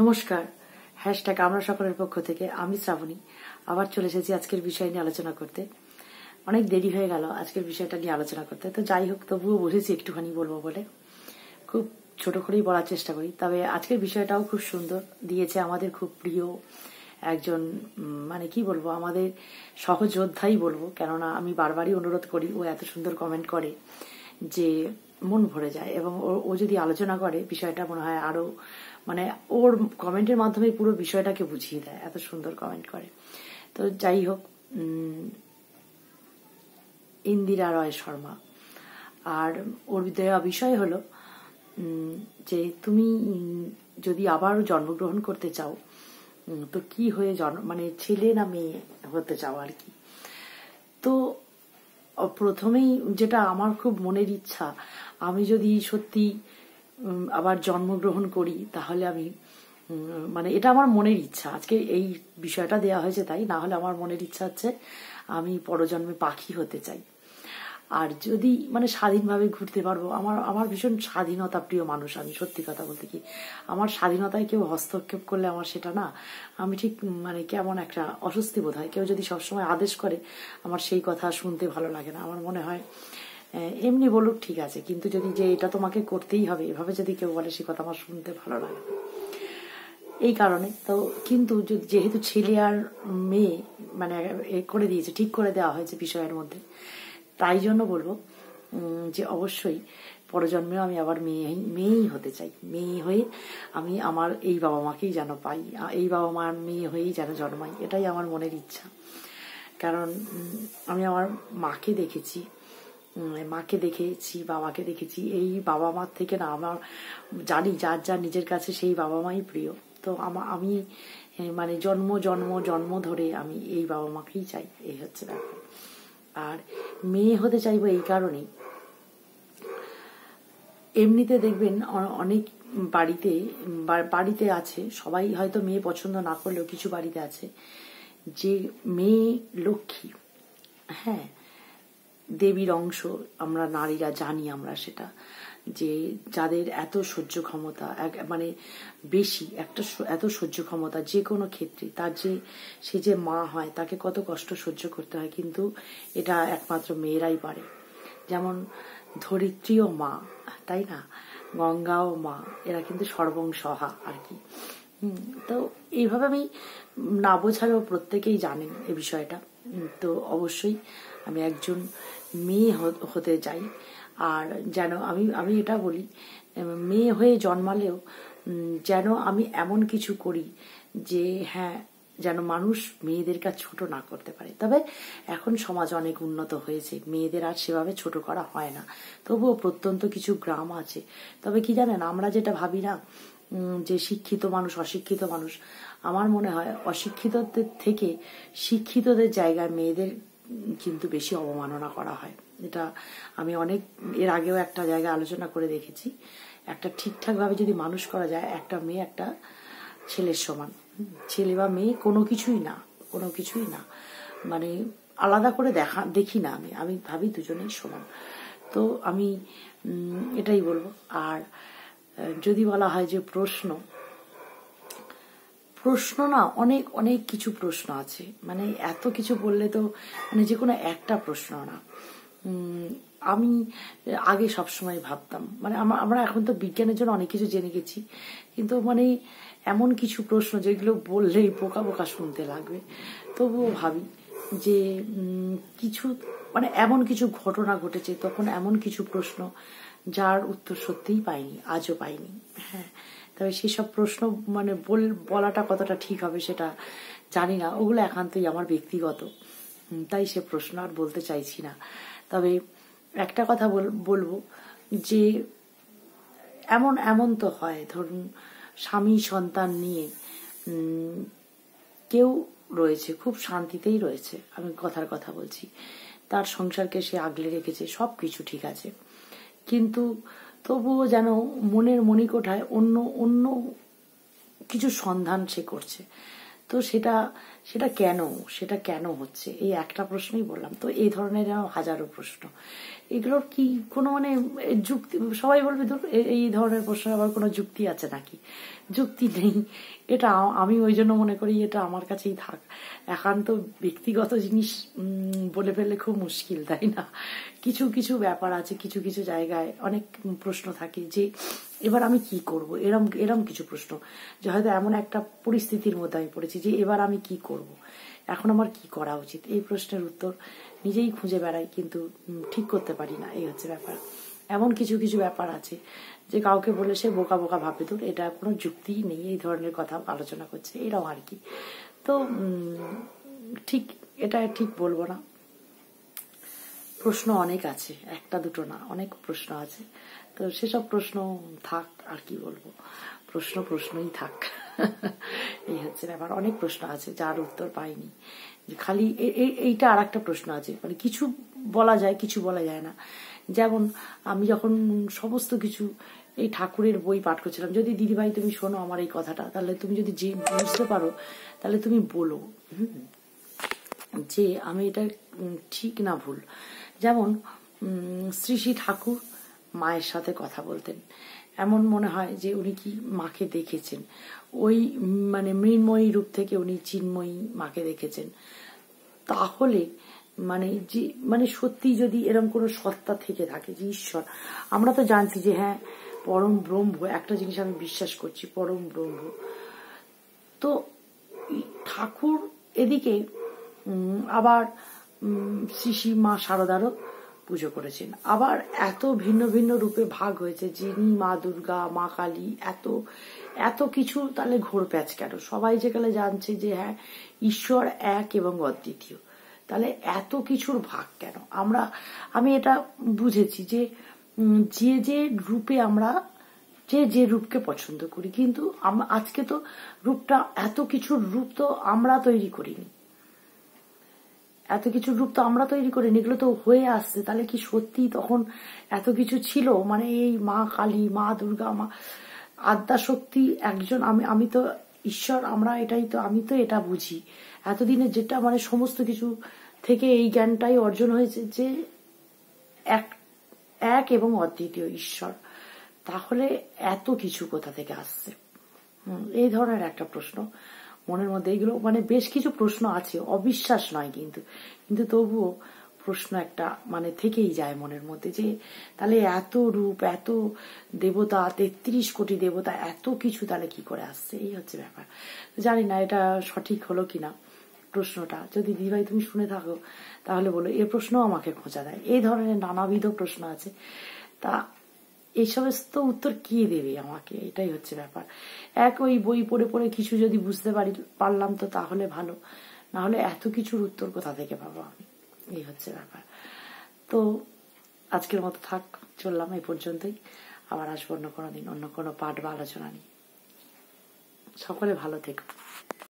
নমস্কার হ্যাশট্যাগ আমরা সকলের পক্ষ থেকে আমি শ্রাবণী আবার চলে এসেছি আজকের বিষয় নিয়ে আলোচনা করতে অনেক দেরি হয়ে গেল আজকের বিষয়টা নিয়ে আলোচনা করতে তো যাই হোক তবুও বসেছি একটুখানি বলবো বলে খুব ছোট করেই বলার চেষ্টা করি তবে আজকের বিষয়টাও খুব সুন্দর দিয়েছে আমাদের খুব প্রিয় একজন মানে কি বলবো আমাদের সহযোদ্ধাই বলবো কেননা আমি বারবারই অনুরোধ করি ও এত সুন্দর কমেন্ট করে যে মন ভরে যায় এবং ও যদি আলোচনা করে বিষয়টা মনে হয় আরো মানে ওর কমেন্টের মাধ্যমে পুরো বিষয়টাকে বুঝিয়ে দেয় এত সুন্দর কমেন্ট করে তো যাই হোক ইন্দিরা রয় শর্মা আর ওর দেওয়া বিষয় হলো যে তুমি যদি আবার জন্মগ্রহণ করতে চাও তো কি হয়ে জন্ম মানে ছেলে না মেয়ে হতে চাও আর কি তো প্রথমেই যেটা আমার খুব মনের ইচ্ছা আমি যদি সত্যি আবার জন্মগ্রহণ করি তাহলে আমি মানে এটা আমার মনের ইচ্ছা আজকে এই বিষয়টা দেয়া হয়েছে তাই না হলে আমার মনের ইচ্ছা হচ্ছে আমি পরজন্মে পাখি হতে চাই আর যদি মানে স্বাধীনভাবে ঘুরতে পারবো আমার আমার ভীষণ স্বাধীনতা প্রিয় মানুষ আমি সত্যি কথা বলতে কি আমার স্বাধীনতায় কেউ হস্তক্ষেপ করলে আমার সেটা না আমি ঠিক মানে কেমন একটা অস্বস্তি বোধ হয় কেউ যদি সবসময় আদেশ করে আমার সেই কথা শুনতে ভালো লাগে না আমার মনে হয় এমনি বলুক ঠিক আছে কিন্তু যদি যে এটা তোমাকে করতেই হবে এভাবে যদি কেউ বলে সে কথা আমার শুনতে ভালো লাগে এই কারণে তো কিন্তু যেহেতু ছেলে আর মেয়ে মানে এ করে দিয়েছে ঠিক করে দেওয়া হয়েছে বিষয়ের মধ্যে তাই জন্য বলবো যে অবশ্যই পরজন্মেও আমি আবার মেয়ে মেয়েই হতে চাই মেয়ে হয়ে আমি আমার এই বাবা মাকেই যেন পাই এই বাবা মার মেয়ে হয়েই যেন জন্মাই এটাই আমার মনের ইচ্ছা কারণ আমি আমার মাকে দেখেছি মাকে দেখেছি বাবাকে দেখেছি এই বাবা মার থেকে না আমার জানি যার যার নিজের কাছে সেই বাবা মাই প্রিয় তো আমা আমি মানে জন্ম জন্ম জন্ম ধরে আমি এই বাবা মাকেই চাই এই হচ্ছে ব্যাপার আর মেয়ে হতে চাইবো এই কারণেই এমনিতে দেখবেন অনেক বাড়িতে বাড়িতে আছে সবাই হয়তো মেয়ে পছন্দ না করলেও কিছু বাড়িতে আছে যে মেয়ে লক্ষ্মী হ্যাঁ দেবীর অংশ আমরা নারীরা জানি আমরা সেটা যে যাদের এত সহ্য ক্ষমতা মানে বেশি একটা এত সহ্য ক্ষমতা যে কোনো ক্ষেত্রে তার যে সে যে মা হয় তাকে কত কষ্ট সহ্য করতে হয় কিন্তু এটা একমাত্র মেয়েরাই পারে যেমন ধরিত্রীও মা তাই না গঙ্গাও মা এরা কিন্তু সর্বংসহা আর কি তো এইভাবে আমি না বোঝালেও প্রত্যেকেই জানেন এ বিষয়টা তো অবশ্যই আমি একজন মেয়ে হতে চাই আর যেন আমি আমি এটা বলি মেয়ে হয়ে জন্মালেও যেন আমি এমন কিছু করি যে হ্যাঁ যেন মানুষ মেয়েদের কাজ ছোট না করতে পারে তবে এখন সমাজ অনেক উন্নত হয়েছে মেয়েদের আর সেভাবে ছোট করা হয় না তবুও প্রত্যন্ত কিছু গ্রাম আছে তবে কি জানেন আমরা যেটা ভাবি না যে শিক্ষিত মানুষ অশিক্ষিত মানুষ আমার মনে হয় অশিক্ষিতদের থেকে শিক্ষিতদের জায়গায় মেয়েদের কিন্তু বেশি অবমাননা করা হয় এটা আমি অনেক এর আগেও একটা জায়গায় আলোচনা করে দেখেছি একটা ঠিকঠাকভাবে যদি মানুষ করা যায় একটা মেয়ে একটা ছেলের সমান ছেলে বা মেয়ে কোনো কিছুই না কোনো কিছুই না মানে আলাদা করে দেখা দেখি না আমি আমি ভাবি দুজনেই সমান তো আমি এটাই বলবো আর যদি বলা হয় যে প্রশ্ন প্রশ্ন না অনেক অনেক কিছু প্রশ্ন আছে মানে এত কিছু বললে তো মানে যে কোনো একটা প্রশ্ন না আমি আগে সবসময় ভাবতাম মানে আমরা এখন তো বিজ্ঞানের জন্য অনেক কিছু জেনে গেছি কিন্তু মানে এমন কিছু প্রশ্ন যেগুলো বললেই বোকা বোকা শুনতে লাগবে তবুও ভাবি যে কিছু মানে এমন কিছু ঘটনা ঘটেছে তখন এমন কিছু প্রশ্ন যার উত্তর সত্যিই পাইনি আজও পাইনি হ্যাঁ তবে সেসব প্রশ্ন মানে বল বলাটা কতটা ঠিক হবে সেটা জানি না ওগুলো একান্তই আমার ব্যক্তিগত তাই সে প্রশ্ন আর বলতে চাইছি না তবে একটা কথা বলবো যে এমন এমন তো হয় ধরুন স্বামী সন্তান নিয়ে কেউ রয়েছে খুব শান্তিতেই রয়েছে আমি কথার কথা বলছি তার সংসারকে সে আগলে রেখেছে সব কিছু ঠিক আছে কিন্তু তবুও যেন মনের মণিকোঠায় অন্য অন্য কিছু সন্ধান সে করছে তো সেটা সেটা কেন সেটা কেন হচ্ছে এই একটা প্রশ্নই বললাম তো এই ধরনের হাজারো প্রশ্ন এগুলোর কি কোনো মানে যুক্তি সবাই বলবে এই ধরনের প্রশ্ন আবার কোনো যুক্তি আছে নাকি যুক্তি নেই এটা আমি ওই জন্য মনে করি এটা আমার কাছেই থাক একান্ত ব্যক্তিগত জিনিস বলে ফেললে খুব মুশকিল তাই না কিছু কিছু ব্যাপার আছে কিছু কিছু জায়গায় অনেক প্রশ্ন থাকে যে এবার আমি কি করব এরম এরম কিছু প্রশ্ন যে হয়তো এমন একটা পরিস্থিতির মধ্যে আমি পড়েছি যে এবার আমি কি করব এখন আমার কি করা উচিত এই প্রশ্নের উত্তর নিজেই খুঁজে বেড়াই কিন্তু ঠিক করতে পারি না এই হচ্ছে ব্যাপার এমন কিছু কিছু ব্যাপার আছে যে কাউকে বলে সে বোকা বোকা ভাবে তোর এটা কোনো যুক্তিই নেই এই ধরনের কথা আলোচনা করছে এরম আর কি তো ঠিক এটা ঠিক বলবো না প্রশ্ন অনেক আছে একটা দুটো না অনেক প্রশ্ন আছে তো সেসব প্রশ্ন থাক আর কি বলবো প্রশ্ন প্রশ্নই থাক এই হচ্ছে ব্যাপার অনেক প্রশ্ন আছে যার উত্তর পাইনি খালি এইটা আর একটা প্রশ্ন আছে মানে কিছু বলা যায় কিছু বলা যায় না যেমন আমি যখন সমস্ত কিছু এই ঠাকুরের বই পাঠ করছিলাম যদি দিদিভাই তুমি শোনো আমার এই কথাটা তাহলে তুমি যদি যে বুঝতে পারো তাহলে তুমি বলো যে আমি এটা ঠিক না ভুল যেমন শ্রী শ্রী ঠাকুর মায়ের সাথে কথা বলতেন এমন মনে হয় যে উনি কি মাকে দেখেছেন ওই মানে মৃন্ময়ী রূপ থেকে উনি চিন্ময়ী মাকে দেখেছেন তাহলে মানে যে মানে সত্যি যদি এরকম কোন সত্তা থেকে থাকে যে ঈশ্বর আমরা তো জানছি যে হ্যাঁ পরম ব্রহ্ম একটা জিনিস আমি বিশ্বাস করছি পরম ব্রহ্ম তো ঠাকুর এদিকে আবার শ্রী মা শারদারও পুজো করেছেন আবার এত ভিন্ন ভিন্ন রূপে ভাগ হয়েছে যিনি মা দুর্গা মা কালী এত এত কিছু তাহলে ঘোর প্যাচ কেন সবাই যেখানে জানছে যে হ্যাঁ ঈশ্বর এক এবং অদ্বিতীয় তাহলে এত কিছুর ভাগ কেন আমরা আমি এটা বুঝেছি যে যে যে রূপে আমরা যে যে রূপকে পছন্দ করি কিন্তু আজকে তো রূপটা এত কিছুর রূপ তো আমরা তৈরি করিনি এত কিছু রূপ তো আমরা তৈরি করি এগুলো তো হয়ে আসছে তাহলে কি সত্যি তখন এত কিছু ছিল মানে এই মা কালী মা দুর্গা মা আদ্যা শক্তি একজন আমি আমি তো ঈশ্বর আমরা এটাই তো আমি তো এটা বুঝি এতদিনে যেটা মানে সমস্ত কিছু থেকে এই জ্ঞানটাই অর্জন হয়েছে যে এক এক এবং অদ্বিতীয় ঈশ্বর তাহলে এত কিছু কোথা থেকে আসছে এই ধরনের একটা প্রশ্ন মনের মধ্যে এইগুলো মানে বেশ কিছু প্রশ্ন আছে অবিশ্বাস নয় কিন্তু কিন্তু তবুও প্রশ্ন একটা মানে থেকেই যায় মনের মধ্যে যে তাহলে এত রূপ এত দেবতা তেত্রিশ কোটি দেবতা এত কিছু তাহলে কি করে আসছে এই হচ্ছে ব্যাপার জানি না এটা সঠিক হলো কিনা প্রশ্নটা যদি দিদিভাই তুমি শুনে থাকো তাহলে বলো এ প্রশ্ন আমাকে খোঁজা দেয় এই ধরনের নানাবিধ প্রশ্ন আছে তা এই সমস্ত উত্তর কি দেবে আমাকে এটাই হচ্ছে ব্যাপার এক ওই বই পড়ে পড়ে কিছু যদি বুঝতে পারি পারলাম তো তাহলে ভালো না হলে এত কিছুর উত্তর কোথা থেকে পাবো আমি এই হচ্ছে ব্যাপার তো আজকের মতো থাক চললাম এই পর্যন্তই আবার আসবো অন্য কোনো দিন অন্য কোনো পাঠ বা আলোচনা নিয়ে সকলে ভালো থেকো